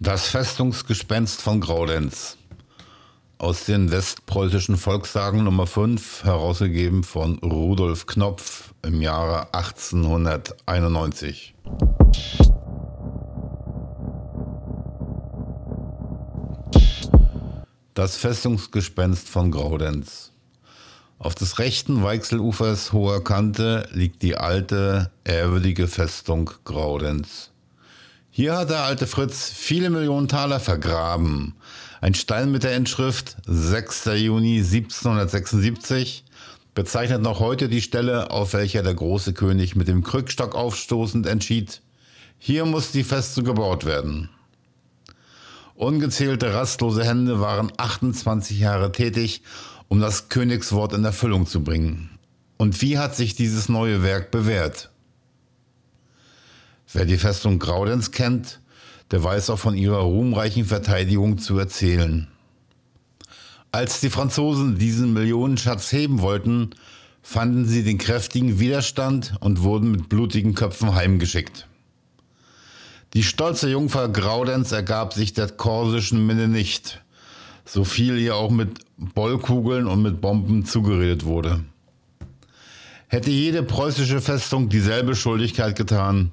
Das Festungsgespenst von Graulenz aus den westpreußischen Volkssagen Nummer 5, herausgegeben von Rudolf Knopf im Jahre 1891. Das Festungsgespenst von Graudenz. Auf des rechten Weichselufers hoher Kante liegt die alte, ehrwürdige Festung Graudenz. Hier hat der alte Fritz viele Millionen Taler vergraben. Ein Stein mit der Inschrift 6. Juni 1776 bezeichnet noch heute die Stelle, auf welcher der große König mit dem Krückstock aufstoßend entschied, hier muss die Feste gebaut werden. Ungezählte rastlose Hände waren 28 Jahre tätig, um das Königswort in Erfüllung zu bringen. Und wie hat sich dieses neue Werk bewährt? Wer die Festung Graudenz kennt, der weiß auch von ihrer ruhmreichen Verteidigung zu erzählen. Als die Franzosen diesen Millionenschatz heben wollten, fanden sie den kräftigen Widerstand und wurden mit blutigen Köpfen heimgeschickt. Die stolze Jungfer Graudenz ergab sich der korsischen Minne nicht, so viel ihr auch mit Bollkugeln und mit Bomben zugeredet wurde. Hätte jede preußische Festung dieselbe Schuldigkeit getan,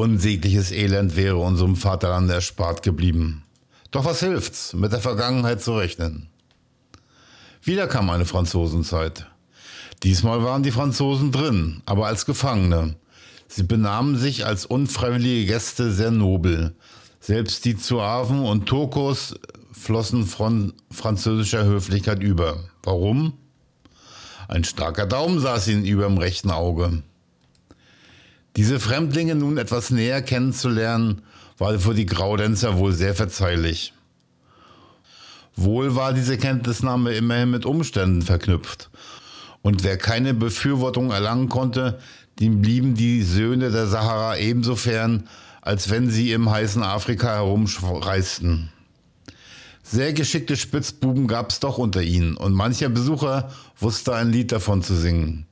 Unsägliches Elend wäre unserem Vaterland erspart geblieben. Doch was hilft's, mit der Vergangenheit zu rechnen? Wieder kam eine Franzosenzeit. Diesmal waren die Franzosen drin, aber als Gefangene. Sie benahmen sich als unfreiwillige Gäste sehr nobel. Selbst die Zuaven und Turkos flossen von französischer Höflichkeit über. Warum? Ein starker Daumen saß ihnen über dem rechten Auge. Diese Fremdlinge nun etwas näher kennenzulernen, war für die Graudenzer wohl sehr verzeihlich. Wohl war diese Kenntnisnahme immerhin mit Umständen verknüpft. Und wer keine Befürwortung erlangen konnte, dem blieben die Söhne der Sahara ebenso fern, als wenn sie im heißen Afrika herumreisten. Sehr geschickte Spitzbuben gab es doch unter ihnen und mancher Besucher wusste ein Lied davon zu singen.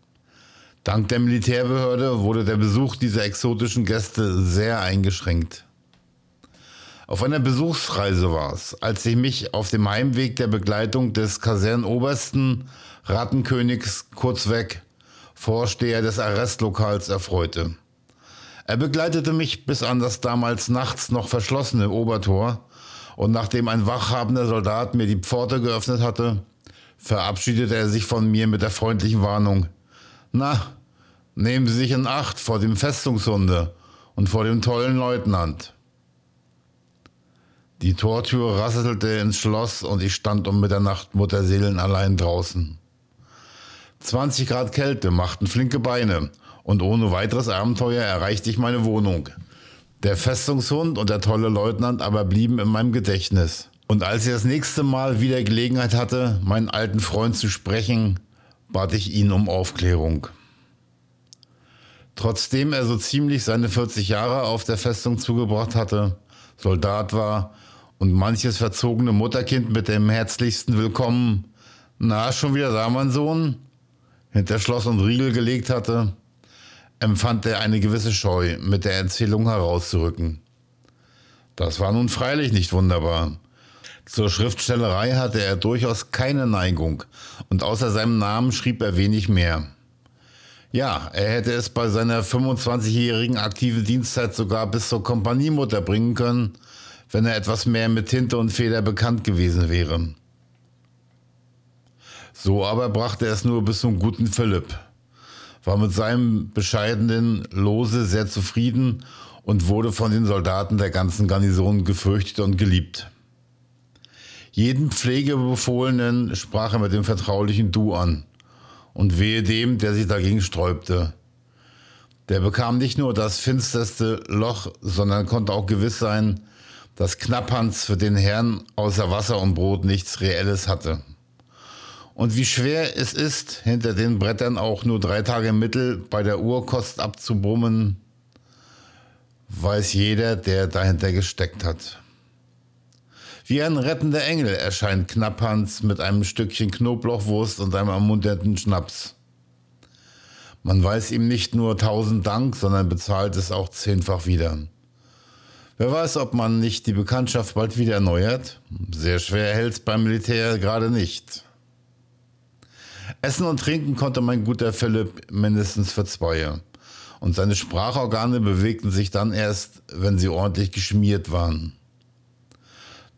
Dank der Militärbehörde wurde der Besuch dieser exotischen Gäste sehr eingeschränkt. Auf einer Besuchsreise war es, als ich mich auf dem Heimweg der Begleitung des Kasernobersten Rattenkönigs Kurzweg, Vorsteher des Arrestlokals, erfreute. Er begleitete mich bis an das damals nachts noch verschlossene Obertor und nachdem ein wachhabender Soldat mir die Pforte geöffnet hatte, verabschiedete er sich von mir mit der freundlichen Warnung. Na, Nehmen Sie sich in Acht vor dem Festungshunde und vor dem tollen Leutnant. Die Tortür rasselte ins Schloss und ich stand um Mitternacht Mutterseelen allein draußen. 20 Grad Kälte machten flinke Beine und ohne weiteres Abenteuer erreichte ich meine Wohnung. Der Festungshund und der tolle Leutnant aber blieben in meinem Gedächtnis. Und als ich das nächste Mal wieder Gelegenheit hatte, meinen alten Freund zu sprechen, bat ich ihn um Aufklärung. Trotzdem er so ziemlich seine 40 Jahre auf der Festung zugebracht hatte, Soldat war und manches verzogene Mutterkind mit dem herzlichsten Willkommen, na, schon wieder da, mein Sohn, hinter Schloss und Riegel gelegt hatte, empfand er eine gewisse Scheu, mit der Erzählung herauszurücken. Das war nun freilich nicht wunderbar. Zur Schriftstellerei hatte er durchaus keine Neigung, und außer seinem Namen schrieb er wenig mehr. Ja, er hätte es bei seiner 25-jährigen aktiven Dienstzeit sogar bis zur Kompaniemutter bringen können, wenn er etwas mehr mit Tinte und Feder bekannt gewesen wäre. So aber brachte er es nur bis zum guten Philipp, war mit seinem bescheidenen Lose sehr zufrieden und wurde von den Soldaten der ganzen Garnison gefürchtet und geliebt. Jeden Pflegebefohlenen sprach er mit dem vertraulichen Du an – und wehe dem, der sich dagegen sträubte. Der bekam nicht nur das finsterste Loch, sondern konnte auch gewiss sein, dass Knapphans für den Herrn außer Wasser und Brot nichts Reelles hatte. Und wie schwer es ist, hinter den Brettern auch nur drei Tage Mittel bei der Urkost abzubrummen, weiß jeder, der dahinter gesteckt hat. Wie ein rettender Engel erscheint Knapphans mit einem Stückchen Knoblauchwurst und einem ermunternden Schnaps. Man weiß ihm nicht nur tausend Dank, sondern bezahlt es auch zehnfach wieder. Wer weiß, ob man nicht die Bekanntschaft bald wieder erneuert? Sehr schwer hält's beim Militär gerade nicht. Essen und Trinken konnte mein guter Philipp mindestens für zwei. Und seine Sprachorgane bewegten sich dann erst, wenn sie ordentlich geschmiert waren.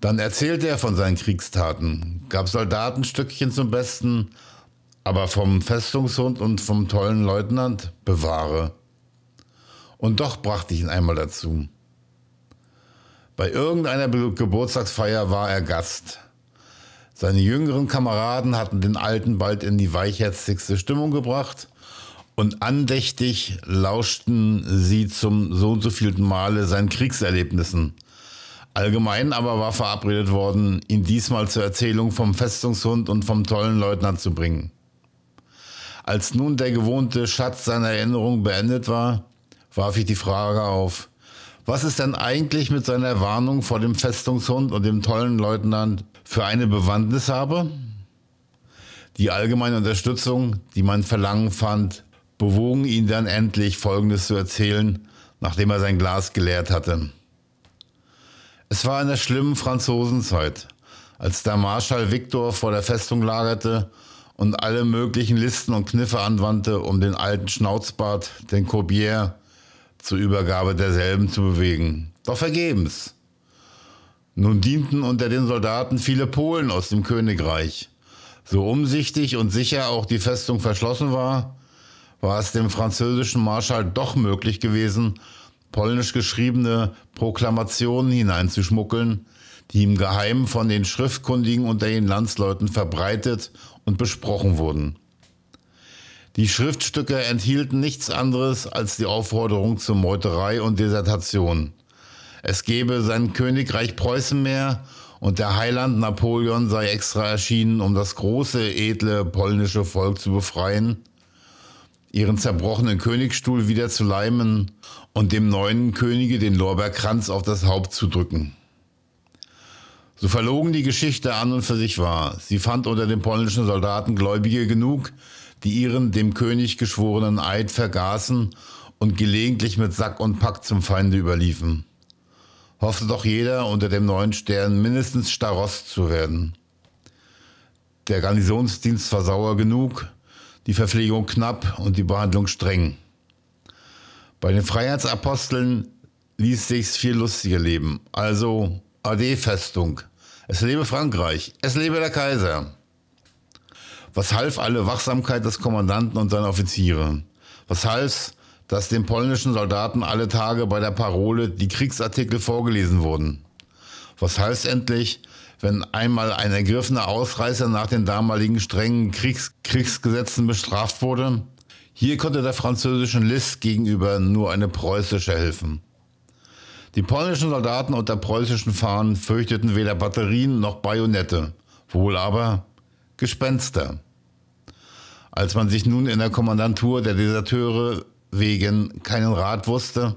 Dann erzählte er von seinen Kriegstaten, gab Soldatenstückchen zum Besten, aber vom Festungshund und vom tollen Leutnant bewahre. Und doch brachte ich ihn einmal dazu. Bei irgendeiner Geburtstagsfeier war er Gast. Seine jüngeren Kameraden hatten den Alten bald in die weichherzigste Stimmung gebracht und andächtig lauschten sie zum so und so vielten Male seinen Kriegserlebnissen – Allgemein aber war verabredet worden, ihn diesmal zur Erzählung vom Festungshund und vom tollen Leutnant zu bringen. Als nun der gewohnte Schatz seiner Erinnerung beendet war, warf ich die Frage auf, was ist denn eigentlich mit seiner Warnung vor dem Festungshund und dem tollen Leutnant für eine Bewandtnis habe? Die allgemeine Unterstützung, die mein Verlangen fand, bewogen ihn dann endlich Folgendes zu erzählen, nachdem er sein Glas geleert hatte. Es war in der schlimmen Franzosenzeit, als der Marschall Viktor vor der Festung lagerte und alle möglichen Listen und Kniffe anwandte, um den alten Schnauzbart, den Corbier, zur Übergabe derselben zu bewegen. Doch vergebens. Nun dienten unter den Soldaten viele Polen aus dem Königreich. So umsichtig und sicher auch die Festung verschlossen war, war es dem französischen Marschall doch möglich gewesen, polnisch geschriebene Proklamationen hineinzuschmuggeln, die im Geheimen von den Schriftkundigen unter den Landsleuten verbreitet und besprochen wurden. Die Schriftstücke enthielten nichts anderes als die Aufforderung zur Meuterei und Desertation. Es gebe sein Königreich Preußen mehr und der Heiland Napoleon sei extra erschienen, um das große, edle polnische Volk zu befreien ihren zerbrochenen Königsstuhl wieder zu leimen und dem neuen Könige den Lorbeerkranz auf das Haupt zu drücken. So verlogen die Geschichte an und für sich war. Sie fand unter den polnischen Soldaten Gläubige genug, die ihren dem König geschworenen Eid vergaßen und gelegentlich mit Sack und Pack zum Feinde überliefen. Hoffte doch jeder, unter dem neuen Stern mindestens Starost zu werden. Der Garnisonsdienst war sauer genug, die Verpflegung knapp und die Behandlung streng. Bei den Freiheitsaposteln ließ sich's viel lustiger leben. Also ad festung Es lebe Frankreich. Es lebe der Kaiser. Was half alle Wachsamkeit des Kommandanten und seiner Offiziere? Was half's, dass den polnischen Soldaten alle Tage bei der Parole die Kriegsartikel vorgelesen wurden? Was half's endlich, wenn einmal ein ergriffener Ausreißer nach den damaligen strengen Kriegs Kriegsgesetzen bestraft wurde. Hier konnte der französischen List gegenüber nur eine preußische helfen. Die polnischen Soldaten unter preußischen Fahnen fürchteten weder Batterien noch Bajonette, wohl aber Gespenster. Als man sich nun in der Kommandantur der Deserteure wegen keinen Rat wusste,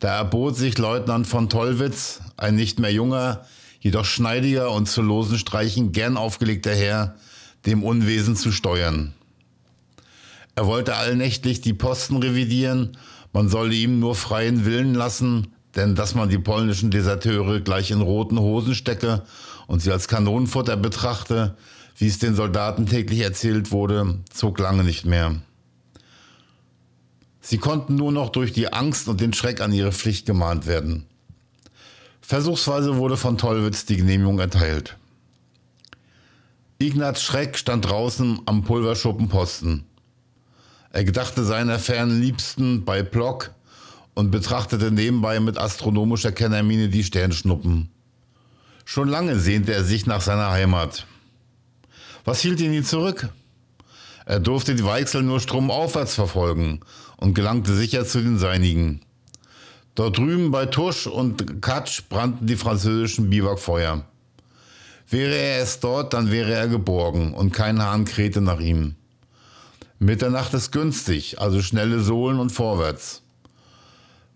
da erbot sich Leutnant von Tollwitz, ein nicht mehr junger, jedoch schneidiger und zu losen Streichen gern aufgelegter Herr, dem Unwesen zu steuern. Er wollte allnächtlich die Posten revidieren, man solle ihm nur freien Willen lassen, denn dass man die polnischen Deserteure gleich in roten Hosen stecke und sie als Kanonenfutter betrachte, wie es den Soldaten täglich erzählt wurde, zog lange nicht mehr. Sie konnten nur noch durch die Angst und den Schreck an ihre Pflicht gemahnt werden. Versuchsweise wurde von Tollwitz die Genehmigung erteilt. Ignaz Schreck stand draußen am Pulverschuppenposten. Er gedachte seiner fernen Liebsten bei Block und betrachtete nebenbei mit astronomischer Kennermine die Sternschnuppen. Schon lange sehnte er sich nach seiner Heimat. Was hielt ihn nie zurück? Er durfte die Weichsel nur stromaufwärts verfolgen und gelangte sicher zu den Seinigen. Dort drüben bei Tusch und Katsch brannten die französischen Biwakfeuer. Wäre er es dort, dann wäre er geborgen und kein Hahn krähte nach ihm. Mitternacht ist günstig, also schnelle Sohlen und vorwärts.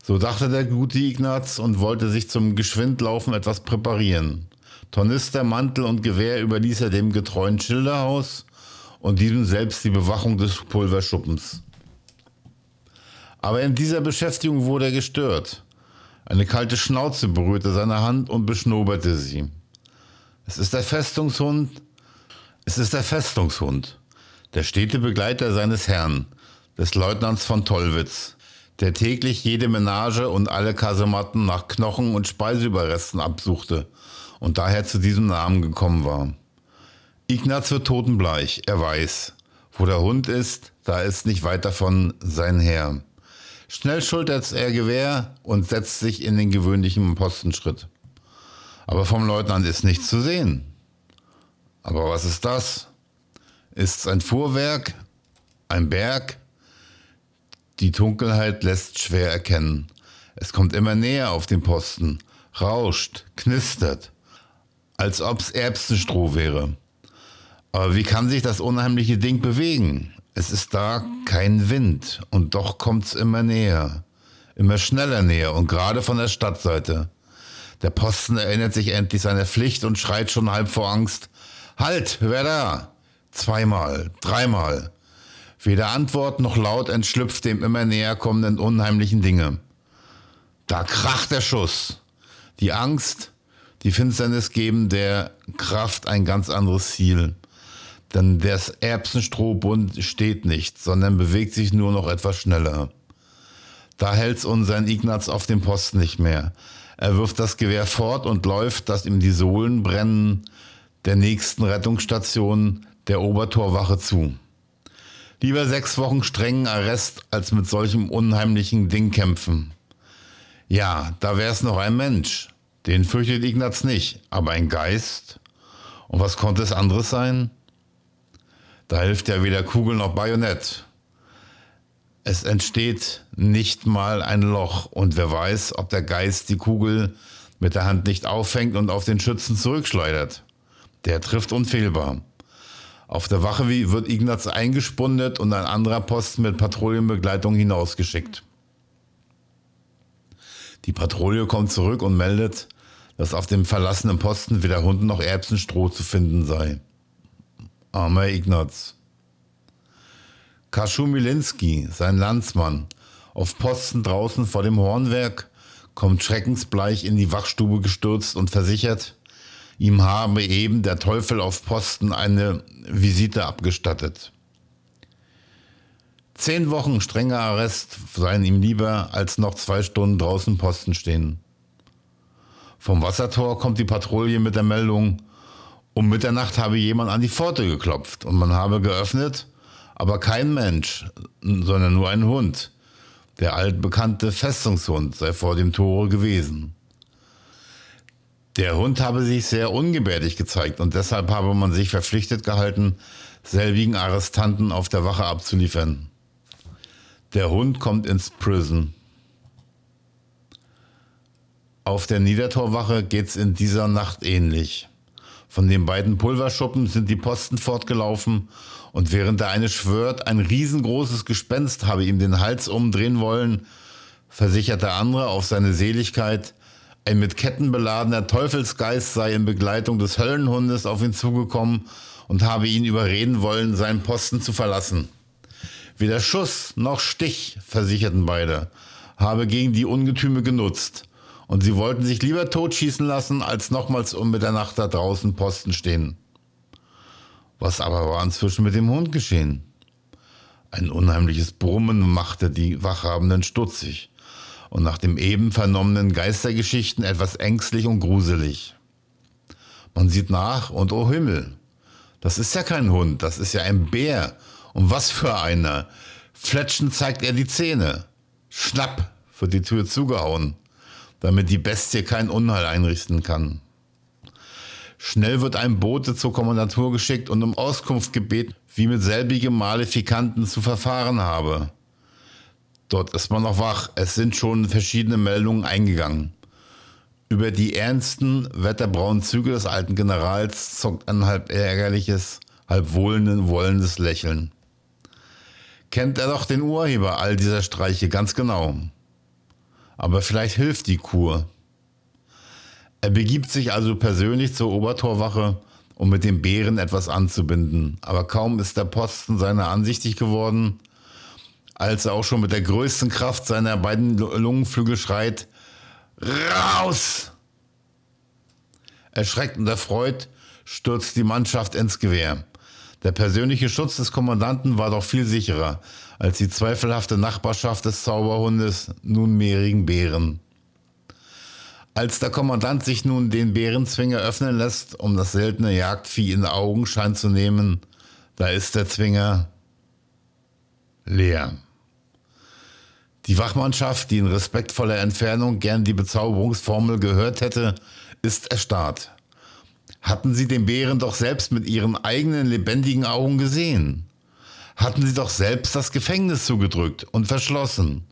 So dachte der gute Ignaz und wollte sich zum Geschwindlaufen etwas präparieren. Tornister, Mantel und Gewehr überließ er dem getreuen Schilderhaus und diesem selbst die Bewachung des Pulverschuppens. Aber in dieser Beschäftigung wurde er gestört. Eine kalte Schnauze berührte seine Hand und beschnoberte sie. Es ist der Festungshund. Es ist der Festungshund. Der stete Begleiter seines Herrn, des Leutnants von Tollwitz, der täglich jede Menage und alle Kasematten nach Knochen und Speiseüberresten absuchte und daher zu diesem Namen gekommen war. Ignaz wird totenbleich, er weiß. Wo der Hund ist, da ist nicht weit davon sein Herr. Schnell schultert er Gewehr und setzt sich in den gewöhnlichen Postenschritt. Aber vom Leutnant ist nichts zu sehen. Aber was ist das? Ist es ein Fuhrwerk? Ein Berg? Die Dunkelheit lässt schwer erkennen. Es kommt immer näher auf den Posten, rauscht, knistert, als ob's Erbsenstroh wäre. Aber wie kann sich das unheimliche Ding bewegen? Es ist da kein Wind und doch kommt's immer näher, immer schneller näher und gerade von der Stadtseite. Der Posten erinnert sich endlich seiner Pflicht und schreit schon halb vor Angst. Halt, wer da? Zweimal, dreimal. Weder Antwort noch Laut entschlüpft dem immer näher kommenden unheimlichen Dinge. Da kracht der Schuss. Die Angst, die Finsternis geben der Kraft ein ganz anderes Ziel. Denn das Erbsenstrohbund steht nicht, sondern bewegt sich nur noch etwas schneller. Da hält's unseren Ignaz auf dem Posten nicht mehr. Er wirft das Gewehr fort und läuft, dass ihm die Sohlen brennen, der nächsten Rettungsstation der Obertorwache zu. Lieber sechs Wochen strengen Arrest, als mit solchem unheimlichen Ding kämpfen. Ja, da wär's noch ein Mensch. Den fürchtet Ignaz nicht, aber ein Geist? Und was konnte es anderes sein? Da hilft ja weder Kugel noch Bajonett. Es entsteht nicht mal ein Loch und wer weiß, ob der Geist die Kugel mit der Hand nicht auffängt und auf den Schützen zurückschleudert. Der trifft unfehlbar. Auf der Wache wird Ignaz eingespundet und ein anderer Posten mit Patrouillenbegleitung hinausgeschickt. Die Patrouille kommt zurück und meldet, dass auf dem verlassenen Posten weder Hunden noch Erbsenstroh zu finden sei armer Ignaz. Kaschumilinski, sein Landsmann, auf Posten draußen vor dem Hornwerk, kommt schreckensbleich in die Wachstube gestürzt und versichert, ihm habe eben der Teufel auf Posten eine Visite abgestattet. Zehn Wochen strenger Arrest seien ihm lieber, als noch zwei Stunden draußen Posten stehen. Vom Wassertor kommt die Patrouille mit der Meldung, um Mitternacht habe jemand an die Pforte geklopft und man habe geöffnet, aber kein Mensch, sondern nur ein Hund. Der altbekannte Festungshund sei vor dem Tore gewesen. Der Hund habe sich sehr ungebärdig gezeigt und deshalb habe man sich verpflichtet gehalten, selbigen Arrestanten auf der Wache abzuliefern. Der Hund kommt ins Prison. Auf der Niedertorwache geht's in dieser Nacht ähnlich. Von den beiden Pulverschuppen sind die Posten fortgelaufen, und während der eine schwört, ein riesengroßes Gespenst habe ihm den Hals umdrehen wollen, versichert der andere auf seine Seligkeit, ein mit Ketten beladener Teufelsgeist sei in Begleitung des Höllenhundes auf ihn zugekommen und habe ihn überreden wollen, seinen Posten zu verlassen. Weder Schuss noch Stich, versicherten beide, habe gegen die Ungetüme genutzt. Und sie wollten sich lieber totschießen lassen, als nochmals um Mitternacht da draußen Posten stehen. Was aber war inzwischen mit dem Hund geschehen? Ein unheimliches Brummen machte die Wachhabenden stutzig und nach dem eben vernommenen Geistergeschichten etwas ängstlich und gruselig. Man sieht nach und oh Himmel, das ist ja kein Hund, das ist ja ein Bär. Und was für einer! Fletschend zeigt er die Zähne. Schnapp wird die Tür zugehauen damit die Bestie kein Unheil einrichten kann. Schnell wird ein Bote zur Kommandatur geschickt und um Auskunft gebeten, wie mit selbigem Malefikanten zu verfahren habe. Dort ist man noch wach, es sind schon verschiedene Meldungen eingegangen. Über die ernsten, wetterbraunen Züge des alten Generals zockt ein halb ärgerliches, halb wohlenden, wollendes Lächeln. Kennt er doch den Urheber all dieser Streiche ganz genau. Aber vielleicht hilft die Kur. Er begibt sich also persönlich zur Obertorwache, um mit dem Bären etwas anzubinden. Aber kaum ist der Posten seiner ansichtig geworden, als er auch schon mit der größten Kraft seiner beiden Lungenflügel schreit, raus! Erschreckt und erfreut stürzt die Mannschaft ins Gewehr. Der persönliche Schutz des Kommandanten war doch viel sicherer als die zweifelhafte Nachbarschaft des Zauberhundes nunmehrigen Bären. Als der Kommandant sich nun den Bärenzwinger öffnen lässt, um das seltene Jagdvieh in Augenschein zu nehmen, da ist der Zwinger leer. Die Wachmannschaft, die in respektvoller Entfernung gern die Bezauberungsformel gehört hätte, ist erstarrt hatten Sie den Bären doch selbst mit Ihren eigenen lebendigen Augen gesehen. Hatten Sie doch selbst das Gefängnis zugedrückt und verschlossen.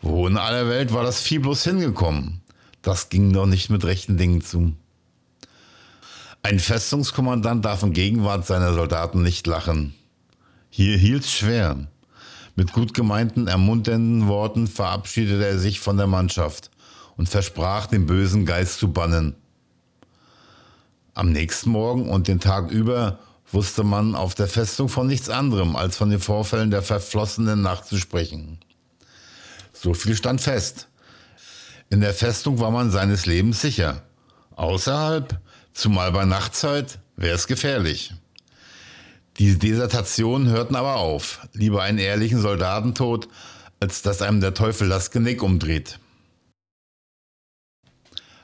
Wo in aller Welt war das Vieh bloß hingekommen? Das ging doch nicht mit rechten Dingen zu. Ein Festungskommandant darf in Gegenwart seiner Soldaten nicht lachen. Hier hielt's schwer. Mit gut gemeinten, ermunternden Worten verabschiedete er sich von der Mannschaft und versprach, den bösen Geist zu bannen. Am nächsten Morgen und den Tag über wusste man auf der Festung von nichts anderem als von den Vorfällen der verflossenen Nacht zu sprechen. So viel stand fest. In der Festung war man seines Lebens sicher. Außerhalb, zumal bei Nachtzeit, wäre es gefährlich. Die Desertationen hörten aber auf. Lieber einen ehrlichen Soldatentod, als dass einem der Teufel das Genick umdreht.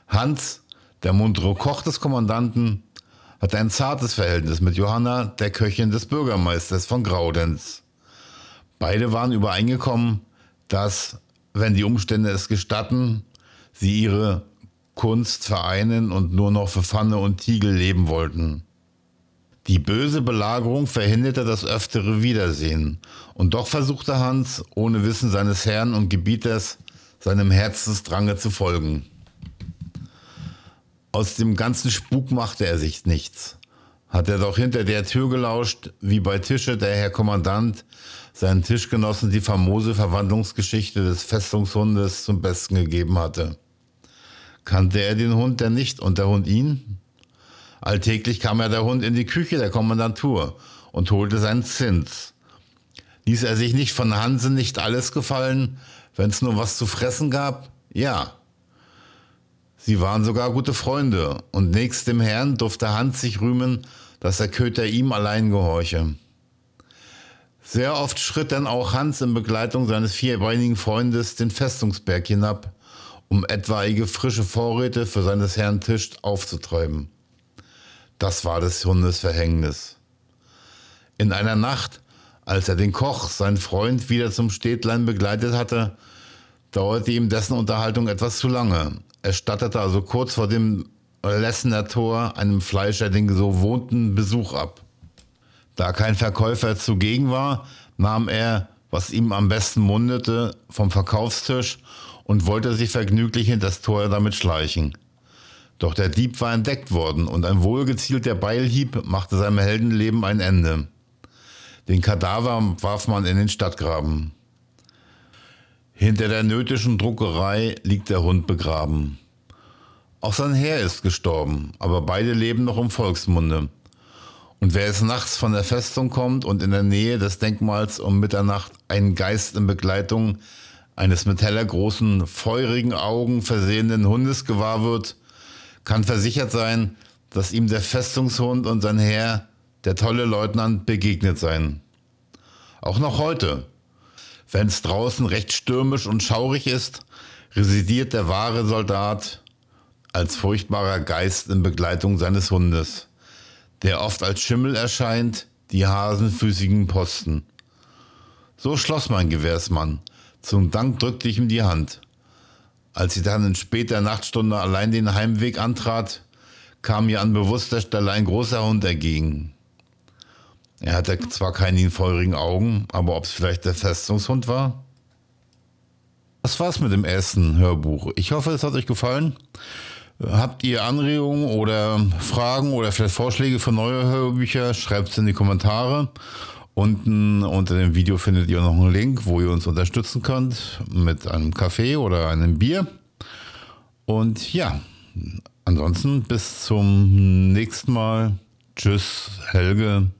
Hans der muntere Koch des Kommandanten hatte ein zartes Verhältnis mit Johanna, der Köchin des Bürgermeisters von Graudenz. Beide waren übereingekommen, dass, wenn die Umstände es gestatten, sie ihre Kunst vereinen und nur noch für Pfanne und Tiegel leben wollten. Die böse Belagerung verhinderte das öftere Wiedersehen, und doch versuchte Hans, ohne Wissen seines Herrn und Gebieters, seinem Herzensdrange zu folgen. Aus dem ganzen Spuk machte er sich nichts. Hat er doch hinter der Tür gelauscht, wie bei Tische der Herr Kommandant seinen Tischgenossen die famose Verwandlungsgeschichte des Festungshundes zum Besten gegeben hatte. Kannte er den Hund denn nicht und der Hund ihn? Alltäglich kam er der Hund in die Küche der Kommandantur und holte seinen Zins. Ließ er sich nicht von Hansen nicht alles gefallen, wenn es nur was zu fressen gab? Ja, Sie waren sogar gute Freunde, und nächst dem Herrn durfte Hans sich rühmen, dass der Köter ihm allein gehorche. Sehr oft schritt dann auch Hans in Begleitung seines vierbeinigen Freundes den Festungsberg hinab, um etwaige frische Vorräte für seines Herrn Tisch aufzutreiben. Das war des Hundes Verhängnis. In einer Nacht, als er den Koch, seinen Freund, wieder zum Städtlein begleitet hatte, dauerte ihm dessen Unterhaltung etwas zu lange, erstattete also kurz vor dem Lessener Tor einem Fleischer den so gewohnten Besuch ab. Da kein Verkäufer zugegen war, nahm er, was ihm am besten mundete, vom Verkaufstisch und wollte sich vergnüglich in das Tor damit schleichen. Doch der Dieb war entdeckt worden und ein wohlgezielter Beilhieb machte seinem Heldenleben ein Ende. Den Kadaver warf man in den Stadtgraben. Hinter der nötigen Druckerei liegt der Hund begraben. Auch sein Herr ist gestorben, aber beide leben noch im Volksmunde. Und wer es nachts von der Festung kommt und in der Nähe des Denkmals um Mitternacht einen Geist in Begleitung eines mit heller großen, feurigen Augen versehenden Hundes gewahr wird, kann versichert sein, dass ihm der Festungshund und sein Herr, der tolle Leutnant, begegnet seien. Auch noch heute, wenn es draußen recht stürmisch und schaurig ist, residiert der wahre Soldat als furchtbarer Geist in Begleitung seines Hundes, der oft als Schimmel erscheint, die hasenfüßigen Posten. So schloss mein Gewehrsmann. Zum Dank drückte ich ihm die Hand. Als ich dann in später Nachtstunde allein den Heimweg antrat, kam mir an bewusster Stelle ein großer Hund entgegen. Er hatte zwar keine feurigen Augen, aber ob es vielleicht der Festungshund war? Das war's mit dem ersten Hörbuch. Ich hoffe, es hat euch gefallen. Habt ihr Anregungen oder Fragen oder vielleicht Vorschläge für neue Hörbücher? Schreibt es in die Kommentare. Unten unter dem Video findet ihr noch einen Link, wo ihr uns unterstützen könnt mit einem Kaffee oder einem Bier. Und ja, ansonsten bis zum nächsten Mal. Tschüss, Helge.